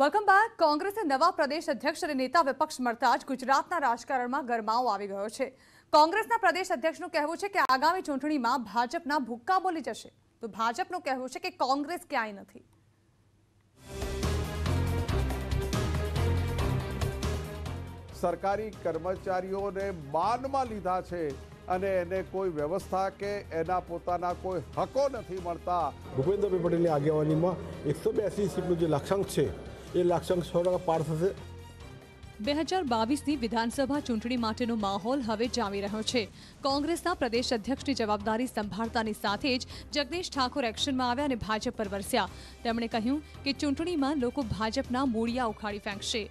Welcome back કોંગ્રેસને નવા પ્રદેશ અધ્યક્ષ અને નેતા વિપક્ષ મળતા જ ગુજરાતના રાજકારણમાં ગરમાવો આવી ગયો છે કોંગ્રેસના પ્રદેશ અધ્યક્ષનું કહેવું છે કે આગામી ચૂંટણીમાં ભાજપના ભુક્કા બોલી જશે તો ભાજપનું કહેવું છે કે કોંગ્રેસ ક્યાંય નથી સરકારી કર્મચારીઓને માનમાં લીધા છે અને એને કોઈ વ્યવસ્થા કે એના પોતાના કોઈ હકો નથી મળતા ભૂપેન્દ્રભાઈ પટેલની આગેવાનીમાં એકસો બ્યાસી સીટનું જે લક્ષ્યાંક છે એ લાક્ષણિક સો ટકા પાર થશે બે હજાર બાવીસની વિધાનસભા ચૂંટણી માટેનો માહોલ હવે જામી રહ્યો છે કોંગ્રેસના પ્રદેશ અધ્યક્ષની જવાબદારી સંભાળતાની સાથે જ જગદીશ ઠાકોર એક્શનમાં આવ્યા અને ભાજપ પર વરસ્યા તેમણે કહ્યું કે ચૂંટણીમાં લોકો ભાજપના મૂળિયા ઉખાડી ફેંકશે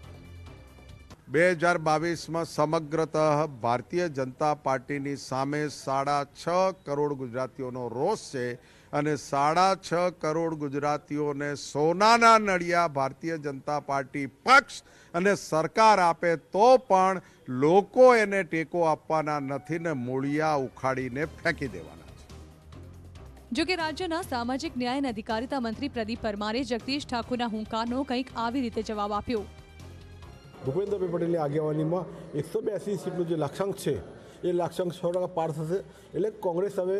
બે હજાર બાવીસમાં સમગ્રત ભારતીય જનતા પાર્ટીની સામે સાડા છ કરોડ ગુજરાતીઓનો રોષ છે અને સાડા છ કરોડ ગુજરાતીઓને સોનાના નડિયા ભારતીય જનતા પાર્ટી પક્ષ અને સરકાર આપે તો પણ લોકો એને ટેકો આપવાના નથી ને મૂળિયા ઉખાડીને ફેંકી દેવાના જોકે રાજ્યના સામાજિક ન્યાય અને અધિકારીતા મંત્રી પ્રદીપ પરમારે જગદીશ ઠાકોરના હુંકારનો કંઈક આવી રીતે જવાબ આપ્યો ભૂપેન્દ્રભાઈ પટેલની આગેવાનીમાં એકસો બ્યાસી સીટનું જે લક્ષ્યાંક છે એ લક્ષ્યાંક છ ટકા પાર થશે એટલે કોંગ્રેસ હવે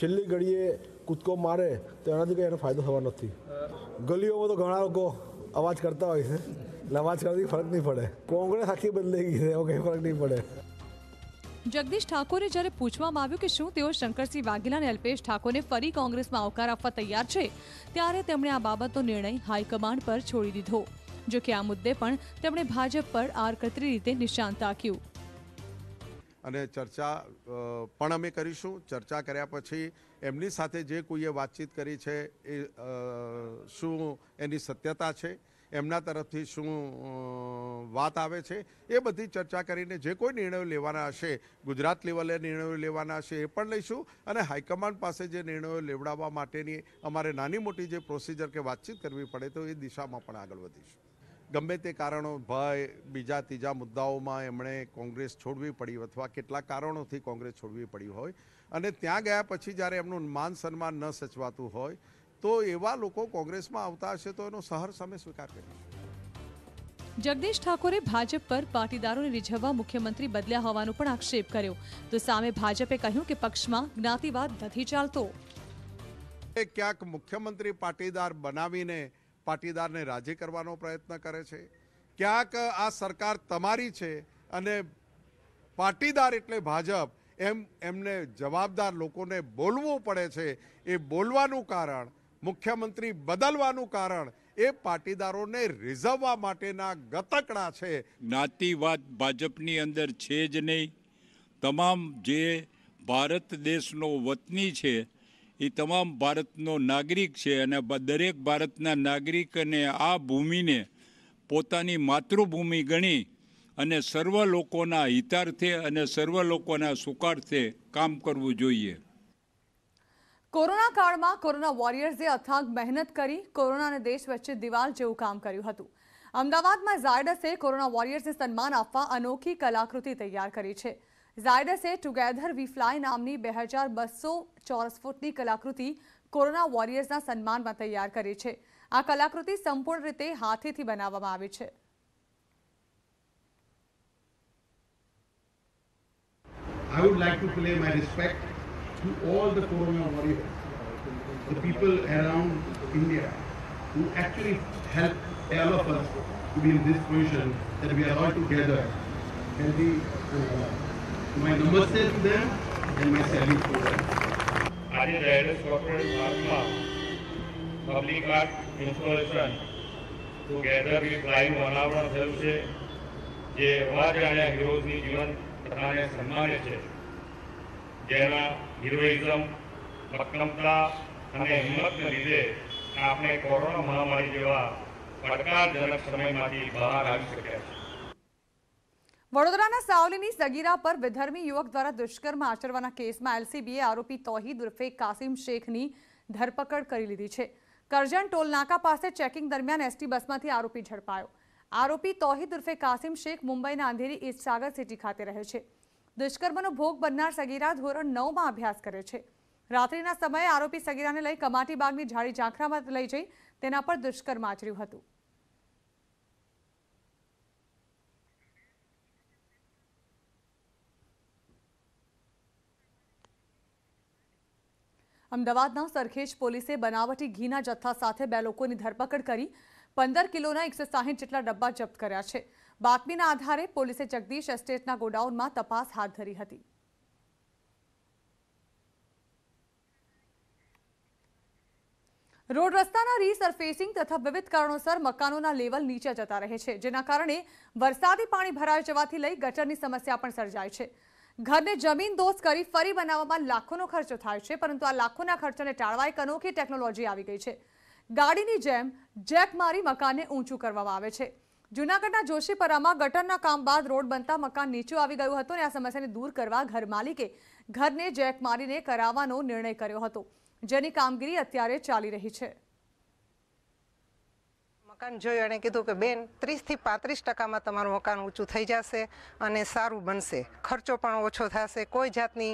છેલ્લી ઘડીએ કૂદકો મારે તો એનાથી કંઈ એનો ફાયદો થવાનો નથી ગલીઓમાં તો ઘણા લોકો અવાજ કરતા હોય છે એટલે અવાજ કરવાથી ફરક નહીં પડે કોંગ્રેસ આખી બદલાઈ ગઈ છે એવો કંઈ ફરક નહીં પડે જગદીશ ઠાકોરે જ્યારે પૂછવામાં આવ્યું કે શું તેઓ શંકરસિંહ વાઘેલા અને અલ્પેશ ઠાકોરને ફરી કોંગ્રેસમાં આવકાર આપવા તૈયાર છે ત્યારે તેમણે આ બાબતનો નિર્ણય હાઈકમાન્ડ પર છોડી દીધો જો કે આ મુદ્દે પણ તેમણે ભાજપ પર આરકતરી રીતે નિશાન તાક્યું અને ચર્ચા પણ અમે કરીશું ચર્ચા કર્યા પછી એમની સાથે જે કોઈએ વાતચીત કરી છે એ શું એની સત્યતા છે એમના તરફથી શું વાત આવે છે એ બધી ચર્ચા કરીને જે કોઈ નિર્ણયો લેવાના હશે ગુજરાત લેવલે નિર્ણયો લેવાના હશે એ પણ લઈશું અને હાઈકમાન્ડ પાસે જે નિર્ણયો લેવડાવવા માટેની અમારે નાની મોટી જે પ્રોસિજર કે વાતચીત કરવી પડે તો એ દિશામાં પણ આગળ વધીશું ગમે તે કારણો ભય બીજા ત્રીજા મુદ્દાઓમાં એમણે કોંગ્રેસ છોડવી પડી અથવા કેટલા કારણોથી કોંગ્રેસ છોડવી પડી હોય અને ત્યાં ગયા પછી જ્યારે એમનું માન સન્માન ન સચવાતું હોય તો એવા લોકો કોંગ્રેસમાં આવતા હશે તો એનો સહર સામે સ્વીકાર કર્યો જગદીશ ઠાકોરે ભાજપ પર પાટીદારોને રીઝવવા મુખ્યમંત્રી બદલ્યા હોવાનો પણ આક્ષેપ કર્યો તો સામે ભાજપે કહ્યું કે પક્ષમાં જ્ઞાતિવાદ નથી ચાલતો ક્યાંક મુખ્યમંત્રી પાટીદાર બનાવીને પાટીદારને રાજી કરવાનો પ્રયત્ન કરે છે ક્યાંક આ સરકાર તમારી છે અને પાટીદાર એટલે ભાજપ એમ એમને જવાબદાર લોકોને બોલવું પડે છે એ બોલવાનું કારણ મુખ્યમંત્રી બદલવાનું કારણ એ પાટીદારોને રિઝવવા માટેના ગતકડા છે જ્ઞાતિવાદ ભાજપની અંદર છે જ નહીં તમામ જે ભારત દેશનો વતની છે એ તમામ ભારતનો નાગરિક છે અને દરેક ભારતના નાગરિકને આ ભૂમિને પોતાની માતૃભૂમિ ગણી અને સર્વ લોકોના હિતાર્થે અને સર્વ લોકોના સુખાર્થે કામ કરવું જોઈએ કોરોના કાળમાં કોરોના વોરિયર્સે અથાગ મહેનત કરી કોરોના દેશ વચ્ચે દિવાલ જેવું કામ કર્યું હતું અમદાવાદમાં ઝાયડસે કોરોના વોરિયર્સને સન્માન આપવા અનોખી કલાકૃતિ તૈયાર કરી છે से टुगेधर वी फ्लाय नाम की બે बस्सो चौरस फूट की कलाकृति कोरोना વોરિયર્સના सन्म्मा में तैयार करी है आ कलाकृति संपूर्ण रीते हाथी थी बना I would like to pay my respect to all the corona warriors, the people around India who actually helped all of us to be in this position that we are all together healthy and alive My number says there and my selling program. આજે રાયડસ corporate પાર્કમાં public art installation together with live અનાવરણ થયું છે જે અવાજાણ્યા હીરોઝની જીવન કથાને સન્માને છે જેના હિરોઇઝમ મક્કમતા અને હિંમતને લીધે આપણે કોરોના મહામારી જેવા પડકારજનક સમયમાંથી બહાર આવી શક્યા છીએ વડોદરાના સાવલીની સગીરા પર વિધર્મી યુવક દ્વારા દુષ્કર્મ આચરવાના કેસમાં એલસીબીએ આરોપી તોહીદ ઉર્ફે કાસિમ શેખની ધરપકડ કરી લીધી છે કરજણ ટોલનાકા પાસે ચેકિંગ દરમિયાન એસટી બસમાંથી આરોપી ઝડપાયો આરોપી તોહીદ ઉર્ફે કાસિમ શેખ મુંબઈના અંધેરી ઈસ્ટ સાગર સિટી ખાતે રહે છે દુષ્કર્મનો ભોગ બનનાર સગીરા ધોરણ નવમાં અભ્યાસ કરે છે રાત્રિના સમયે આરોપી સગીરાને લઈ કમાટી બાગની ઝાડી ઝાંખરામાં લઈ જઈ તેના પર દુષ્કર્મ આચર્યું હતું અમદાવાદના સરખેજ પોલીસે બનાવટી ઘીના જથ્થા સાથે બે લોકોની ધરપકડ કરી પંદર કિલોના એકસો જેટલા ડબ્બા જપ્ત કર્યા છે બાતમીના આધારે પોલીસે જગદીશ એસ્ટેટના ગોડાઉનમાં તપાસ હાથ ધરી હતી રોડ રસ્તાના રીસર્ફેસિંગ તથા વિવિધ કારણોસર મકાનોના લેવલ નીચે જતા રહે છે જેના કારણે વરસાદી પાણી ભરાઈ જવાથી લઈ ગટરની સમસ્યા પણ સર્જાય છે ઘરને જમીન દોસ્ત કરી ફરી બનાવવામાં લાખોનો ખર્ચો થાય છે પરંતુ આ લાખોના ખર્ચોને ટાળવા એક અનોખી ટેકનોલોજી આવી ગઈ છે ગાડીની જેમ જેક મારી મકાનને ઊંચું કરવામાં આવે છે જૂનાગઢના જોશીપરામાં ગટરના કામ બાદ રોડ બનતા મકાન નીચું આવી ગયું હતું અને આ સમસ્યાને દૂર કરવા ઘર માલિકે ઘરને જેક મારીને કરાવવાનો નિર્ણય કર્યો હતો જેની કામગીરી અત્યારે ચાલી રહી છે મકાન જોયું એણે કીધું કે બેન ત્રીસથી પાંત્રીસ ટકામાં તમારું મકાન ઊંચું થઈ જશે અને સારું બનશે ખર્ચો પણ ઓછો થશે કોઈ જાતની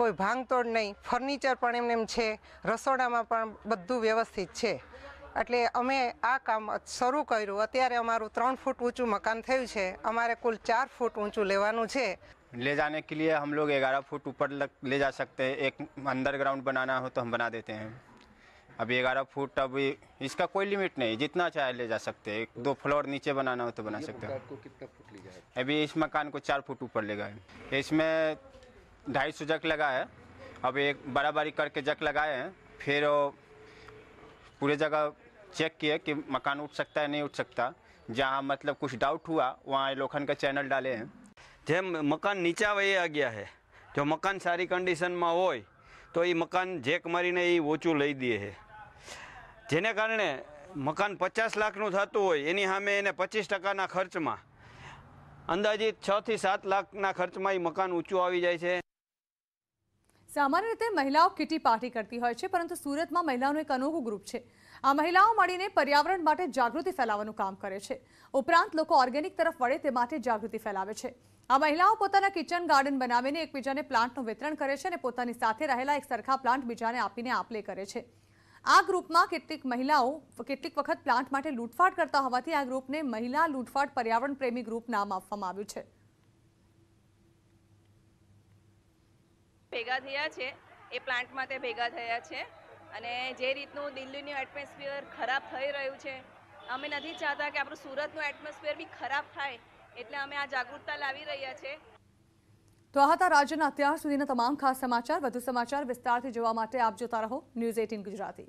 કોઈ ભાંગતોડ નહીં ફર્નિચર પણ એમને એમ છે રસોડામાં પણ બધું વ્યવસ્થિત છે એટલે અમે આ કામ શરૂ કર્યું અત્યારે અમારું ત્રણ ફૂટ ઊંચું મકાન થયું છે અમારે કુલ ચાર ફૂટ ઊંચું લેવાનું છે લે જાને के लिए हम लोग ग्यारह फुट ऊपर ले जा सकते हैं एक अंडरग्राउंड बनाना हो तो हम बना देते अब ग्यारह फुट अब इसका कोई लिमिट नहीं जितना चाहे ले जा सकते हैं दो फ्लोर नीचे बनाना हो तो बना सकते हैं कितना फुट ले जाए अभी इस मकान को चार फुट ऊपर ले गए इसमें ढाई सौ जक लगा है अब एक बारी करके जक लगाए हैं फिर पूरे जगह चेक किए कि मकान उठ सकता है नहीं उठ सकता जहाँ मतलब कुछ डाउट हुआ वहाँ लोखन का चैनल डाले हैं मकान नीचा आ गया है जो मकान सारी कंडीशन में हो तो ये मकान जेक मरी ने ये ઓછું ले दिए है જેને કારણે મકાન પચાસ લાખનું થતું હોય એની સામે એને પચીસ ટકાના ખર્ચમાં અંદાજિત છ થી સાત લાખના ખર્ચમાં એ મકાન ઊંચું આવી જાય છે સામાન્ય રીતે મહિલાઓ કિટી પાર્ટી કરતી હોય છે પરંતુ સુરતમાં મહિલાઓનું એક અનોખું ગ્રુપ છે આ મહિલાઓ મળીને પર્યાવરણ માટે જાગૃતિ ફેલાવવાનું કામ કરે છે ઉપરાંત લોકો ઓર્ગેનિક તરફ વળે તે માટે જાગૃતિ ફેલાવે છે આ મહિલાઓ પોતાના કિચન ગાર્ડન બનાવીને એકબીજાને પ્લાન્ટનું વિતરણ કરે છે અને પોતાની સાથે રહેલા એક સરખા પ્લાન્ટ બીજાને આપીને આપલે કરે છે આ ગ્રુપમાં કેટલીક મહિલાઓ કેટલીક વખત પ્લાન્ટ માટે લૂંટફાટ કરતા હોવાથી આ ગ્રુપને મહિલા લૂંટફાટ પર્યાવરણ પ્રેમી ગ્રુપ નામ આપવામાં આવ્યું છે ભેગા થયા છે એ પ્લાન્ટ માટે ભેગા થયા છે અને જે રીતનું દિલ્હીનું એટમોસ્ફિયર ખરાબ થઈ રહ્યું છે અમે નથી ચાહતા કે આપણું સુરતનું એટમોસ્ફિયર બી ખરાબ થાય એટલે અમે આ જાગૃતતા લાવી રહ્યા છીએ તો આ હતા રાજ્યના અત્યાર સુધીના તમામ ખાસ સમાચાર વધુ સમાચાર વિસ્તારથી જોવા માટે આપ જોતા રહો ન્યૂઝ એટીન ગુજરાતી